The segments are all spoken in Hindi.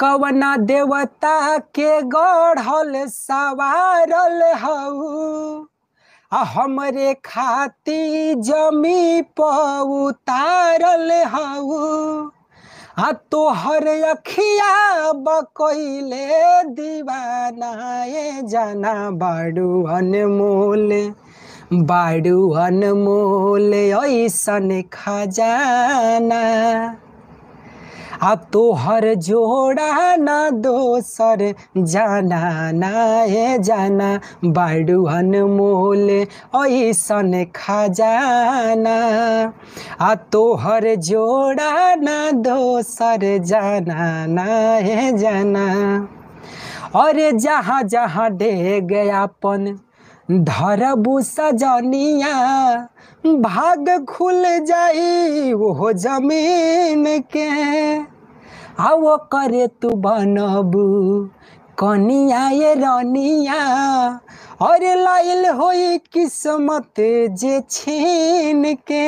कवना देवता के गढ़ल सवारल हऊ आ हमरे खाती जमी प उतारल हऊ आ तोहर अखिया बकैले दीवाना ए जाना बाड़ू अनमोल बाड़ू अनमोल ऐसन खजाना अब तोहर जोड़ा ना दोसर जाना ना ए जाना बाडुहन मोल ऐसन खजाना आ तोहर जोड़ा ना दोसर जाना ना ए जाना और जहाँ जहाँ दे गया अपन धरबू सजनिया भाग खुल जाई वो जमीन के आओ करे तू बनबू कनिया ये रनिया और लाइल होई किस्मत जे छीन के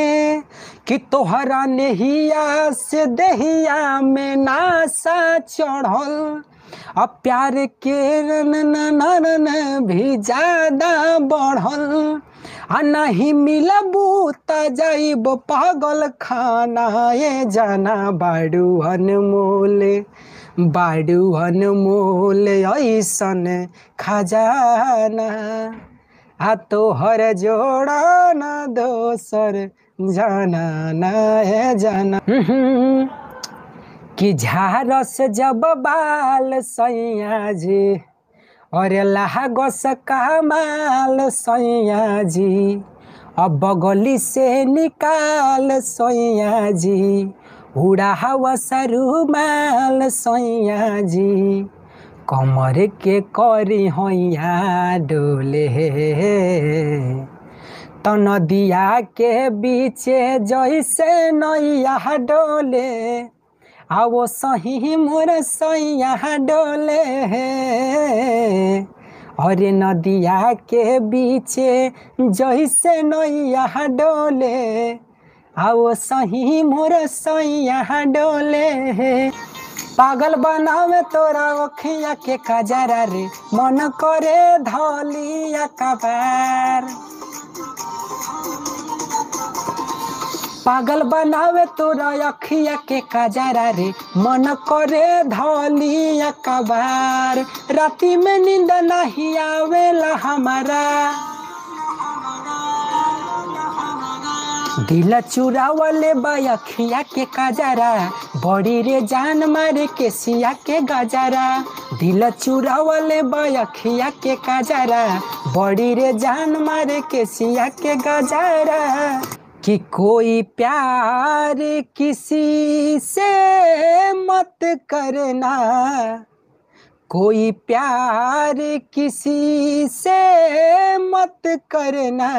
कि तोहरा नहिया से दहिया में नासा चढ़ल अ प्यार के न न न भी ज्यादा बढ़ल आ नहीं मिलबू त जाइब पागल खाना ये जाना बाडू हन मोले बाडू हन ऐसन खजाना आ तोहर जोड़ा ना दोसर जाना ना है जाना हम्म, कि झारस जब बाल सैया जी और लहा गस कमाल सैया जी अब गली से निकाल सैया जी उड़ा हवा सरुमाल सैया जी कमर के करी हैया डोले तो नदिया के बीचे जैसे नैया डोले आओ सही मोर सैया डोले है नदिया के बीचे जैसे नैया डोले आओ सही मोर सैया डोले है पागल बनावे तोरा अखिया के कजरा रे मन करे धौलिया कबार पागल बनावे तोरा अखिया के कजरा रे मन करे धौलिया कबार राती में नींद नहीं आवेला हमारा दिल चुरा वाले बाखिया के कजरा बड़ी रे जान मारे के सिया के गजरा दिल चुरा वाले बाखिया के कजरा बड़ी रे जान मारे के सिया के गजरा कि कोई प्यार किसी से मत करना कोई प्यार किसी से मत करना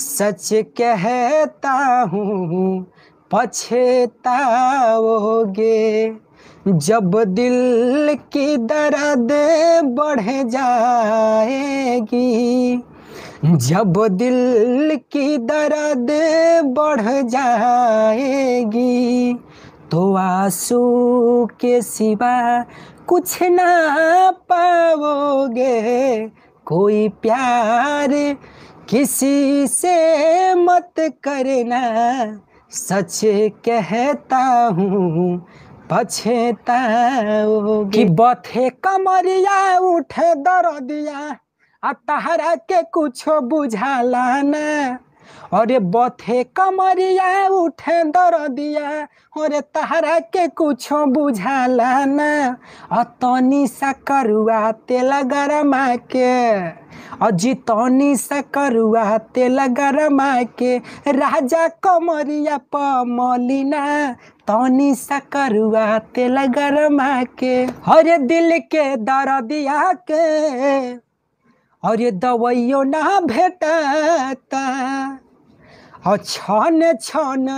सच कहता हूँ पछताओगे जब दिल की दर्द बढ़ जाएगी जब दिल की दर्द बढ़ जाएगी तो आंसू के सिवा कुछ ना पाओगे कोई प्यार किसी से मत करना सच कहता हूँ पछताओगे बथे कमरिया उठ दर्दिया आ तहरा के कुछ बुझाला ना अरे बथे कमरिया उठे दिया अरे तहरा के कुछ बुझाला ना अतनी सा करुआ तेल गरमा के अजितनी सा करुआ तेल गरमा के राजा कमरिया प मलिना तनी सा करुआ तेल गरमा के हरे दिल के दर दिया के अरे दवाइयो ना भेट और छन छन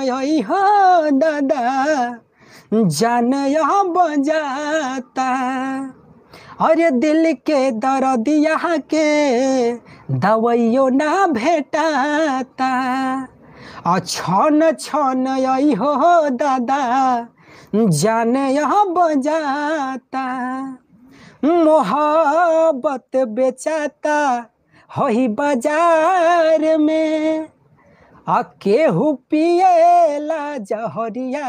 हो दादा जान यहाँ बजाता अरे दिल के दर्द यहाँ के दवाइयो ना भेटाता और छन छन हो दादा जान यहाँ बजाता मोहब्बत बेचाता ही बाजार में आ केहू पिएला जहरिया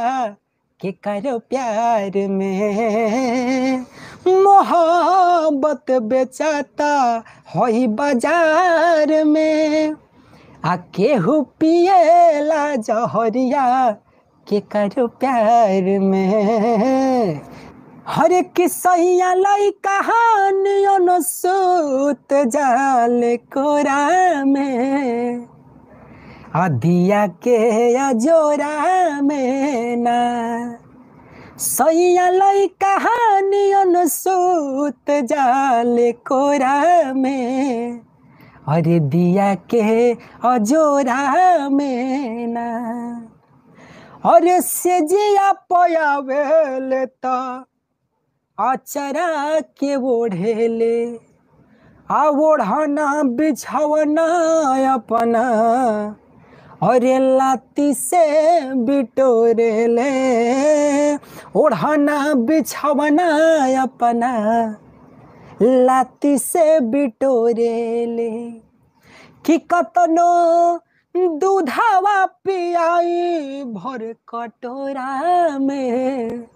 के करो प्यार में मोहब्बत बेचाता ही बाजार में आ केहू पिएला जहरिया के करो प्यार में हर एक सैया लई कहानियों सूत जाल कोरा में अधिया के अजोरा में ना सैया लई कहानी सूत जाल कोरा में अरे दिया के अजोरा में ना और से जिया पयावेल ता तो आचरा के ओढ़ेले आ ओढ़ना बिछवना अपना और लाती से बिटोरेले ओढ़ना बिछवना अपना लाती से बिटोरेले कि कतनो दूधवा पियाई भर कटोरा में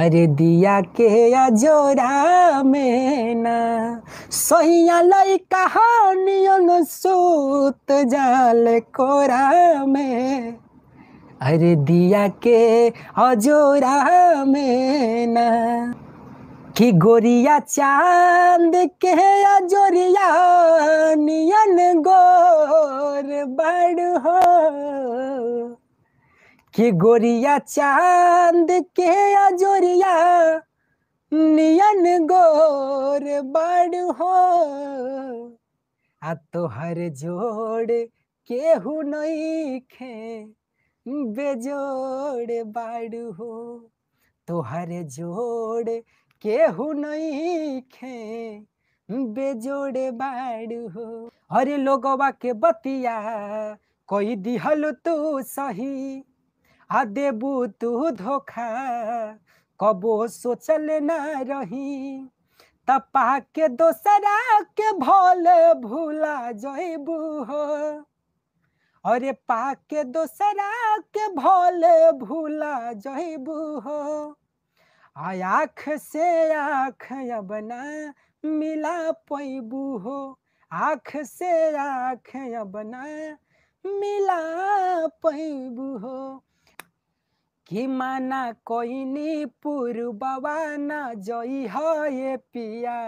अरे दिया के या में सोहिया लई कहानियों सूत जाल कोरा में अरे दिया के अजोरा में न कि गोरिया चांद के अजोरिया नियन गोर बड़ हो कि गोरिया चांद के अजोरिया नियन गोर बड़ हो आ तोहर जोड़ केहू नहीं खे बेजोड़ बाड़ हो तोहर जोड़ केहू नहीं खे बेजोड़ बाड़ हो अरे लोगवा के बतिया कोई दिहल तू सही आ देबू तू धोखा कबो सोचल न रही तपा के दोसरा के भोल भूला जेबू हो अरे पाके दोसरा के भोल भूला जेबू हो आख से आख अब मिला पैबू हो आख से आख अब मिला पैबू हो হিমানা কইনি পুরবাবা না জয়ী হয়ে পিয়া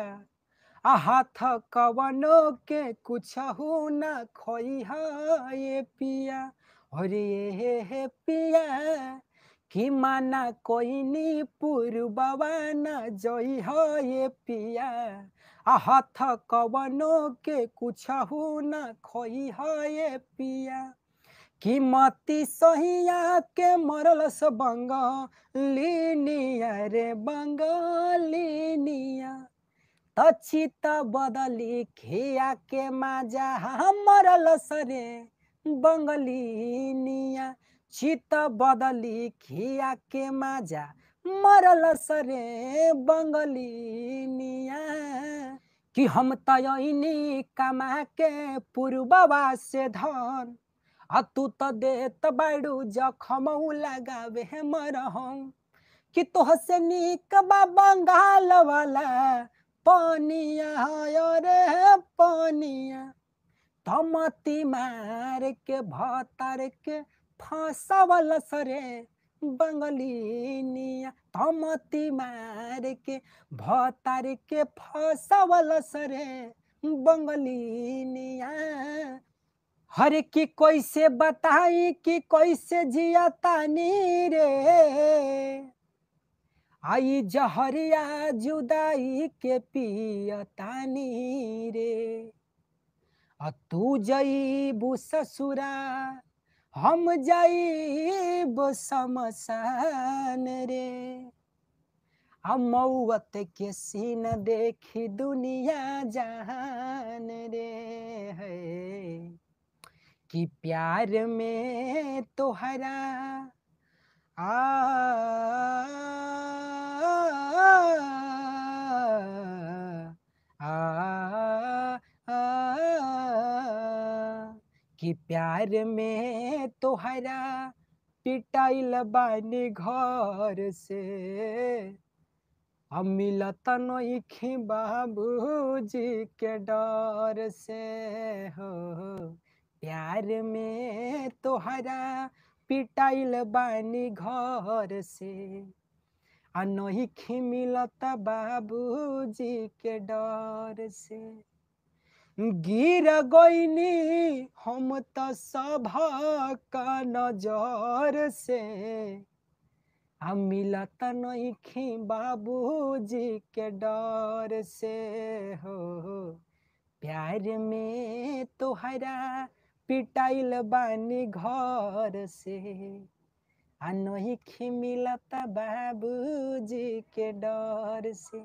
আহাথ কবন কে কুছহু না খই হয়ে পিয়া হরে হে হে পিয়া হিমানা কইনি পুরবাবা না জয়ী হয়ে পিয়া আহাথ কবন কে কুছহু না খই হয়ে পিয়া किमती सहिया के मरल स बंगलिनिया रे बंगलिनिया तचित बदली खिया के माजा हम मरल सरे बंगलिनिया चित बदली खिया के माजा मरल सरे बंगलिनिया कि हम तयनी कमा के पूर्ववा से धन आ तू तो दे तबाड़ू जखमऊ लगावे है मरहम कि तोह से नीक बा बंगाल वाला पानिया रे पानिया तमती मार के भतार के फसवल सरे बंगलिनिया तमती मार के भतार के फसावल सरे बंगलिनिया हर की कोई से बताई कि कोई से जिया तानी रे आई जहरिया जुदाई के पिया तानी रे आ तू जईबू ससुरा हम जईब समसान रे आ के सीन देखी दुनिया जहान रे है कि प्यार में तो हरा आ, आ, आ, आ कि प्यार में तो हरा पिटाई लबानी घर से अब मिलत बाबू जी के डर से हो प्यार में तोहरा पिटाइल बानी घर से आ नहीं मिलता बाबूजी के डर से गिर गईनी हम तो सब का नजर से आ मिलता नहीं खी जी के डर से हो प्यार में तोहरा पिटाइल बानी घर से आ अनोखी बाबू बाबूजी के डर से